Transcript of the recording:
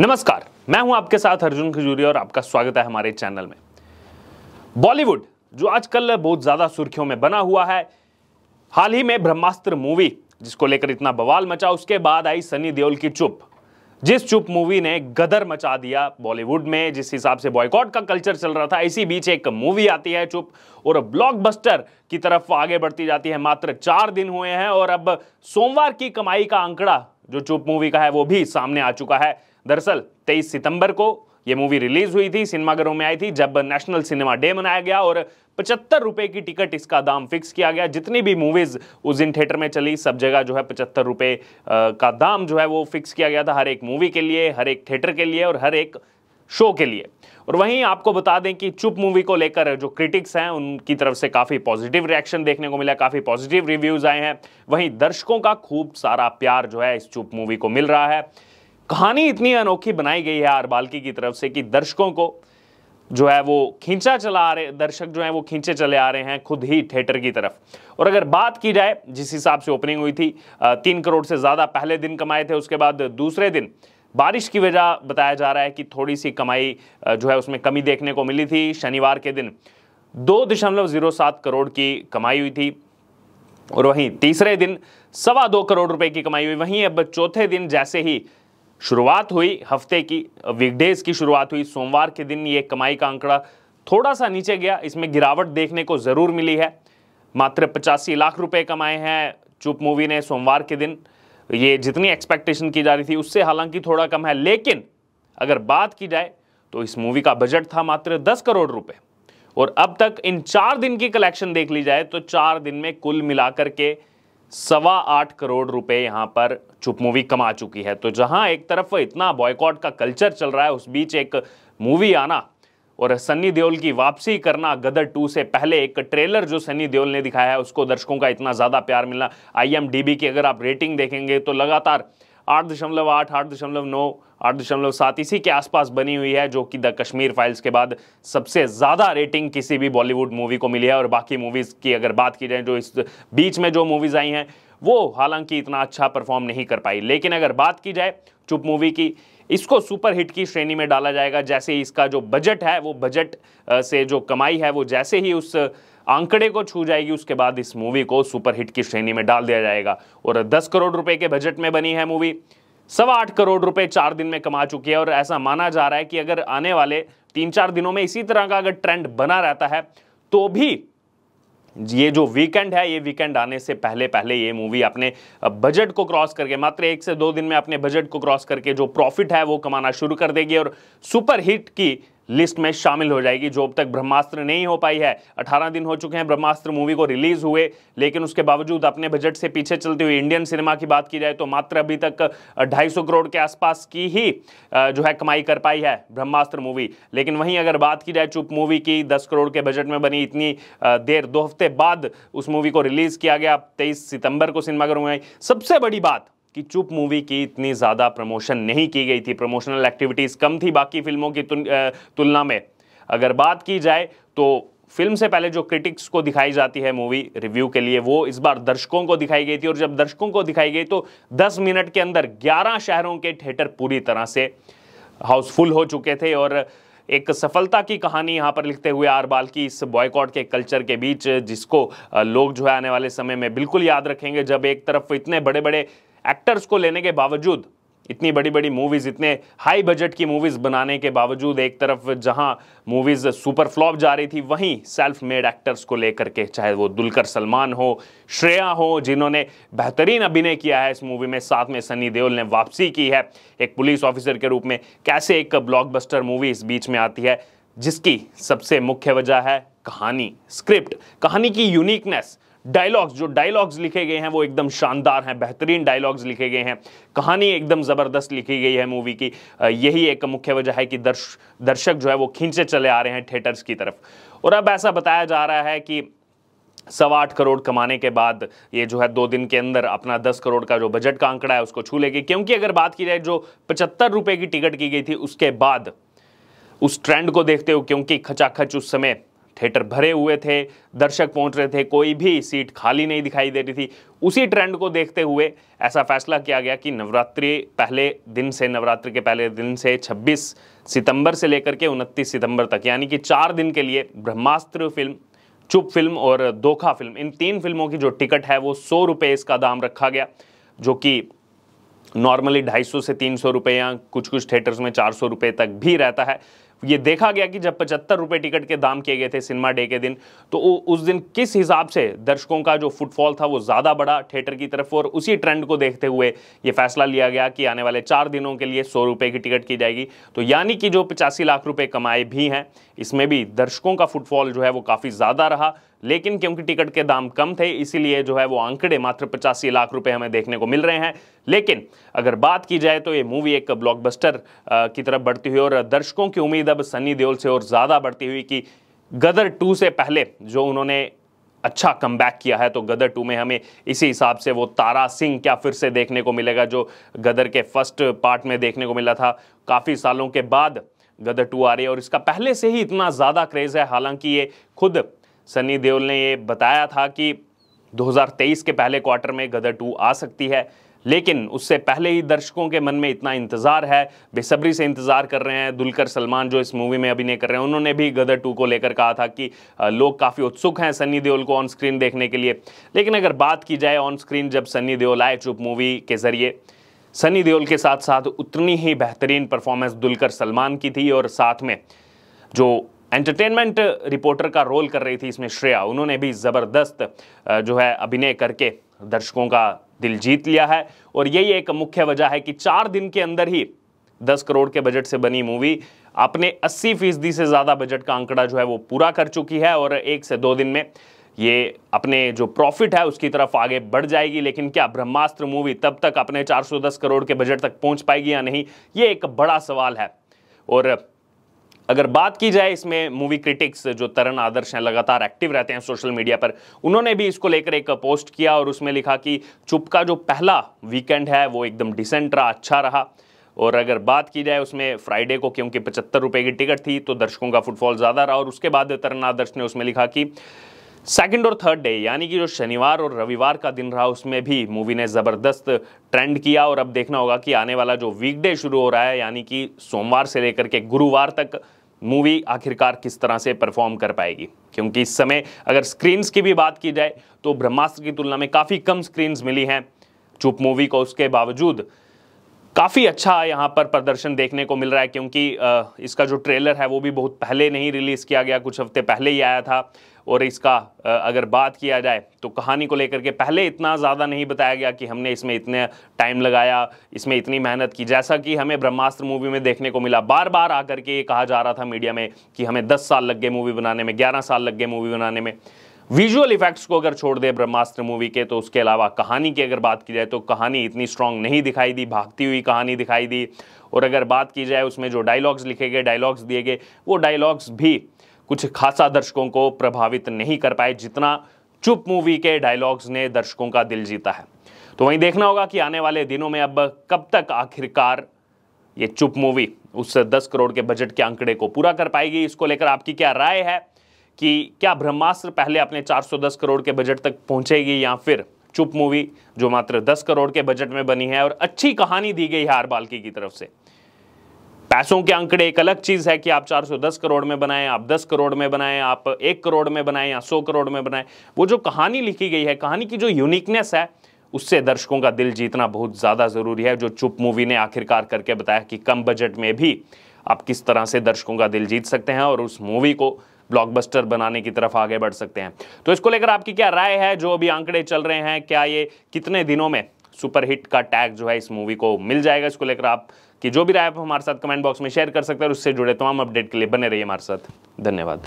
नमस्कार मैं हूं आपके साथ अर्जुन खजूरी और आपका स्वागत है हमारे चैनल में बॉलीवुड जो आजकल बहुत ज़्यादा सुर्खियों में बना हुआ है हाल ही में ब्रह्मास्त्र मूवी जिसको लेकर इतना बवाल मचा उसके बाद आई सनी देओल की चुप जिस चुप मूवी ने गदर मचा दिया बॉलीवुड में जिस हिसाब से बॉयकॉट का कल्चर चल रहा था इसी बीच एक मूवी आती है चुप और ब्लॉकबस्टर की तरफ आगे बढ़ती जाती है मात्र चार दिन हुए हैं और अब सोमवार की कमाई का आंकड़ा जो चुप मूवी का है वो भी सामने आ चुका है दरअसल 23 सितंबर को यह मूवी रिलीज हुई थी सिनेमाघरों में आई थी जब नेशनल सिनेमा डे मनाया गया और पचहत्तर रुपए की टिकट इसका दाम फिक्स किया गया जितनी भी मूवीज उस दिन थिएटर में चली सब जगह जो है पचहत्तर रुपए का दाम जो है वो फिक्स किया गया था हर एक मूवी के लिए हर एक थिएटर के लिए और हर एक शो के लिए और वहीं आपको बता दें कि चुप मूवी को लेकर जो क्रिटिक्स हैं उनकी तरफ से काफ़ी पॉजिटिव रिएक्शन देखने को मिला काफ़ी पॉजिटिव रिव्यूज़ आए हैं वहीं दर्शकों का खूब सारा प्यार जो है इस चुप मूवी को मिल रहा है कहानी इतनी अनोखी बनाई गई है आर बालकी की तरफ से कि दर्शकों को जो है वो खींचा चला आ रहे दर्शक जो है वो खींचे चले आ रहे हैं खुद ही थिएटर की तरफ और अगर बात की जाए जिस हिसाब से ओपनिंग हुई थी तीन करोड़ से ज़्यादा पहले दिन कमाए थे उसके बाद दूसरे दिन बारिश की वजह बताया जा रहा है कि थोड़ी सी कमाई जो है उसमें कमी देखने को मिली थी शनिवार के दिन दो दशमलव जीरो सात करोड़ की कमाई हुई थी और वहीं तीसरे दिन सवा दो करोड़ रुपए की कमाई हुई वहीं अब चौथे दिन जैसे ही शुरुआत हुई हफ्ते की वीकडेज की शुरुआत हुई सोमवार के दिन ये कमाई का आंकड़ा थोड़ा सा नीचे गया इसमें गिरावट देखने को ज़रूर मिली है मात्र पचासी लाख रुपए कमाए हैं चुप मूवी ने सोमवार के दिन ये जितनी एक्सपेक्टेशन की जा रही थी उससे हालांकि थोड़ा कम है लेकिन अगर बात की जाए तो इस मूवी का बजट था मात्र दस करोड़ रुपए और अब तक इन चार दिन की कलेक्शन देख ली जाए तो चार दिन में कुल मिलाकर के सवा आठ करोड़ रुपए यहां पर चुप मूवी कमा चुकी है तो जहां एक तरफ इतना बॉयकॉट का कल्चर चल रहा है उस बीच एक मूवी आना और सन्नी देओल की वापसी करना गदर टू से पहले एक ट्रेलर जो सन्नी देओल ने दिखाया है उसको दर्शकों का इतना ज़्यादा प्यार मिलना आई की अगर आप रेटिंग देखेंगे तो लगातार आठ दशमलव आठ आठ दशमलव नौ आठ दशमलव सात इसी के आसपास बनी हुई है जो कि द कश्मीर फाइल्स के बाद सबसे ज़्यादा रेटिंग किसी भी बॉलीवुड मूवी को मिली है और बाकी मूवीज़ की अगर बात की जाए जो इस बीच में जो मूवीज़ आई हैं वो हालांकि इतना अच्छा परफॉर्म नहीं कर पाई लेकिन अगर बात की जाए चुप मूवी की इसको सुपर हिट की श्रेणी में डाला जाएगा जैसे ही इसका जो बजट है वो बजट से जो कमाई है वो जैसे ही उस आंकड़े को छू जाएगी उसके बाद इस मूवी को सुपरहिट की श्रेणी में डाल दिया जाएगा और दस करोड़ रुपए के बजट में बनी है मूवी सवा आठ करोड़ रुपए चार दिन में कमा चुकी है और ऐसा माना जा रहा है कि अगर आने वाले तीन चार दिनों में इसी तरह का अगर ट्रेंड बना रहता है तो भी ये जो वीकेंड है ये वीकेंड आने से पहले पहले ये मूवी अपने बजट को क्रॉस करके मात्र एक से दो दिन में अपने बजट को क्रॉस करके जो प्रॉफिट है वो कमाना शुरू कर देगी और सुपर हिट की लिस्ट में शामिल हो जाएगी जो अब तक ब्रह्मास्त्र नहीं हो पाई है 18 दिन हो चुके हैं ब्रह्मास्त्र मूवी को रिलीज हुए लेकिन उसके बावजूद अपने बजट से पीछे चलते हुए इंडियन सिनेमा की बात की जाए तो मात्र अभी तक 250 करोड़ के आसपास की ही जो है कमाई कर पाई है ब्रह्मास्त्र मूवी लेकिन वहीं अगर बात की जाए चुप मूवी की दस करोड़ के बजट में बनी इतनी देर दो हफ्ते बाद उस मूवी को रिलीज किया गया तेईस सितंबर को सिनेमाघरों में सबसे बड़ी बात कि चुप मूवी की इतनी ज़्यादा प्रमोशन नहीं की गई थी प्रमोशनल एक्टिविटीज़ कम थी बाकी फिल्मों की तुलना में अगर बात की जाए तो फिल्म से पहले जो क्रिटिक्स को दिखाई जाती है मूवी रिव्यू के लिए वो इस बार दर्शकों को दिखाई गई थी और जब दर्शकों को दिखाई गई तो 10 मिनट के अंदर 11 शहरों के थिएटर पूरी तरह से हाउसफुल हो चुके थे और एक सफलता की कहानी यहाँ पर लिखते हुए आरबाल की इस बॉयकॉट के कल्चर के बीच जिसको लोग जो है आने वाले समय में बिल्कुल याद रखेंगे जब एक तरफ इतने बड़े बड़े एक्टर्स को लेने के बावजूद इतनी बड़ी बड़ी मूवीज़ इतने हाई बजट की मूवीज़ बनाने के बावजूद एक तरफ जहां मूवीज़ सुपर फ्लॉप जा रही थी वहीं सेल्फ मेड एक्टर्स को लेकर के चाहे वो दुलकर सलमान हो श्रेया हो जिन्होंने बेहतरीन अभिनय किया है इस मूवी में साथ में सनी देओल ने वापसी की है एक पुलिस ऑफिसर के रूप में कैसे एक ब्लॉकबस्टर मूवी इस बीच में आती है जिसकी सबसे मुख्य वजह है कहानी स्क्रिप्ट कहानी की यूनिकनेस डायलॉग्स जो डायलॉग्स लिखे गए हैं वो एकदम शानदार हैं बेहतरीन डायलॉग्स लिखे गए हैं कहानी एकदम ज़बरदस्त लिखी गई है मूवी की यही एक मुख्य वजह है कि दर्श दर्शक जो है वो खींचे चले आ रहे हैं थिएटर्स की तरफ और अब ऐसा बताया जा रहा है कि सवा आठ करोड़ कमाने के बाद ये जो है दो दिन के अंदर अपना दस करोड़ का जो बजट का आंकड़ा है उसको छू लेगी क्योंकि अगर बात की जाए जो पचहत्तर रुपये की टिकट की गई थी उसके बाद उस ट्रेंड को देखते हो क्योंकि खचाखच उस समय थिएटर भरे हुए थे दर्शक पहुंच रहे थे कोई भी सीट खाली नहीं दिखाई दे रही थी उसी ट्रेंड को देखते हुए ऐसा फैसला किया गया कि नवरात्रि पहले दिन से नवरात्रि के पहले दिन से 26 सितंबर से लेकर के 29 सितंबर तक यानी कि चार दिन के लिए ब्रह्मास्त्र फिल्म चुप फिल्म और दोखा फिल्म इन तीन फिल्मों की जो टिकट है वो सौ रुपये इसका दाम रखा गया जो कि नॉर्मली 250 से 300 रुपए या कुछ कुछ थिएटर्स में 400 रुपए तक भी रहता है ये देखा गया कि जब पचहत्तर रुपये टिकट के दाम किए गए थे सिनेमा डे के दिन तो उस दिन किस हिसाब से दर्शकों का जो फुटफॉल था वो ज़्यादा बढ़ा थिएटर की तरफ और उसी ट्रेंड को देखते हुए ये फैसला लिया गया कि आने वाले चार दिनों के लिए सौ रुपये की टिकट की जाएगी तो यानी कि जो पचासी लाख रुपये कमाए भी हैं इसमें भी दर्शकों का फुटफॉल जो है वो काफ़ी ज़्यादा रहा लेकिन क्योंकि टिकट के दाम कम थे इसीलिए जो है वो आंकड़े मात्र पचासी लाख रुपए हमें देखने को मिल रहे हैं लेकिन अगर बात की जाए तो ये मूवी एक ब्लॉकबस्टर की तरफ बढ़ती हुई और दर्शकों की उम्मीद अब सनी देओल से और ज़्यादा बढ़ती हुई कि गदर टू से पहले जो उन्होंने अच्छा कम किया है तो गदर टू में हमें इसी हिसाब से वो तारा सिंह क्या फिर से देखने को मिलेगा जो गदर के फर्स्ट पार्ट में देखने को मिला था काफ़ी सालों के बाद गदर टू आ रही है और इसका पहले से ही इतना ज़्यादा क्रेज़ है हालांकि ये खुद सनी देओल ने ये बताया था कि 2023 के पहले क्वार्टर में गदर टू आ सकती है लेकिन उससे पहले ही दर्शकों के मन में इतना इंतज़ार है बेसब्री से इंतज़ार कर रहे हैं दुलकर सलमान जो इस मूवी में अभिनय कर रहे हैं उन्होंने भी गदर टू को लेकर कहा था कि लोग काफ़ी उत्सुक हैं सनी देओल को ऑन स्क्रीन देखने के लिए लेकिन अगर बात की जाए ऑन स्क्रीन जब सनी देओल आए चुप मूवी के ज़रिए सनी देओल के साथ साथ उतनी ही बेहतरीन परफॉर्मेंस दुलकर सलमान की थी और साथ में जो एंटरटेनमेंट रिपोर्टर का रोल कर रही थी इसमें श्रेया उन्होंने भी ज़बरदस्त जो है अभिनय करके दर्शकों का दिल जीत लिया है और यही एक मुख्य वजह है कि चार दिन के अंदर ही दस करोड़ के बजट से बनी मूवी अपने अस्सी फीसदी से ज़्यादा बजट का आंकड़ा जो है वो पूरा कर चुकी है और एक से दो दिन में ये अपने जो प्रॉफिट है उसकी तरफ आगे बढ़ जाएगी लेकिन क्या ब्रह्मास्त्र मूवी तब तक अपने 410 करोड़ के बजट तक पहुंच पाएगी या नहीं ये एक बड़ा सवाल है और अगर बात की जाए इसमें मूवी क्रिटिक्स जो तरन आदर्श हैं लगातार एक्टिव रहते हैं सोशल मीडिया पर उन्होंने भी इसको लेकर एक पोस्ट किया और उसमें लिखा कि चुप का जो पहला वीकेंड है वो एकदम डिसेंट रहा अच्छा रहा और अगर बात की जाए उसमें फ्राइडे को क्योंकि पचहत्तर रुपये की टिकट थी तो दर्शकों का फुटफॉल ज़्यादा रहा और उसके बाद तरन आदर्श ने उसमें लिखा कि सेकंड और थर्ड डे यानी कि जो शनिवार और रविवार का दिन रहा उसमें भी मूवी ने ज़बरदस्त ट्रेंड किया और अब देखना होगा कि आने वाला जो वीकडे शुरू हो रहा है यानी कि सोमवार से लेकर के गुरुवार तक मूवी आखिरकार किस तरह से परफॉर्म कर पाएगी क्योंकि इस समय अगर स्क्रीन्स की भी बात की जाए तो ब्रह्मास्त्र की तुलना में काफ़ी कम स्क्रीन्स मिली हैं चुप मूवी को उसके बावजूद काफ़ी अच्छा यहाँ पर प्रदर्शन देखने को मिल रहा है क्योंकि इसका जो ट्रेलर है वो भी बहुत पहले नहीं रिलीज़ किया गया कुछ हफ्ते पहले ही आया था और इसका अगर बात किया जाए तो कहानी को लेकर के पहले इतना ज़्यादा नहीं बताया गया कि हमने इसमें इतने टाइम लगाया इसमें इतनी मेहनत की जैसा कि हमें ब्रह्मास्त्र मूवी में देखने को मिला बार बार आकर के ये कहा जा रहा था मीडिया में कि हमें दस साल लग गए मूवी बनाने में ग्यारह साल लग गए मूवी बनाने में विजुअल इफेक्ट्स को अगर छोड़ दे ब्रह्मास्त्र मूवी के तो उसके अलावा कहानी की अगर बात की जाए तो कहानी इतनी स्ट्रांग नहीं दिखाई दी भागती हुई कहानी दिखाई दी और अगर बात की जाए उसमें जो डायलॉग्स लिखे गए डायलॉग्स दिए गए वो डायलॉग्स भी कुछ खासा दर्शकों को प्रभावित नहीं कर पाए जितना चुप मूवी के डायलॉग्स ने दर्शकों का दिल जीता है तो वहीं देखना होगा कि आने वाले दिनों में अब कब तक आखिरकार ये चुप मूवी उस दस करोड़ के बजट के आंकड़े को पूरा कर पाएगी इसको लेकर आपकी क्या राय है कि क्या ब्रह्मास्त्र पहले अपने 410 करोड़ के बजट तक पहुंचेगी या फिर चुप मूवी जो मात्र 10 करोड़ के बजट में बनी है और अच्छी कहानी दी गई है बालकी की तरफ से पैसों के आंकड़े एक अलग चीज़ है कि आप 410 करोड़ में बनाएं आप 10 करोड़ में बनाएं आप एक करोड़ में बनाएं या 100 करोड़ में बनाएं वो जो कहानी लिखी गई है कहानी की जो यूनिकनेस है उससे दर्शकों का दिल जीतना बहुत ज़्यादा ज़रूरी है जो चुप मूवी ने आखिरकार करके बताया कि कम बजट में भी आप किस तरह से दर्शकों का दिल जीत सकते हैं और उस मूवी को ब्लॉकबस्टर बनाने की तरफ आगे बढ़ सकते हैं तो इसको लेकर आपकी क्या राय है जो अभी आंकड़े चल रहे हैं क्या ये कितने दिनों में सुपरहिट का टैग जो है इस मूवी को मिल जाएगा इसको लेकर आप कि जो भी राय आप हमारे साथ कमेंट बॉक्स में शेयर कर सकते हैं और उससे जुड़े तमाम अपडेट के लिए बने रहिए हमारे साथ धन्यवाद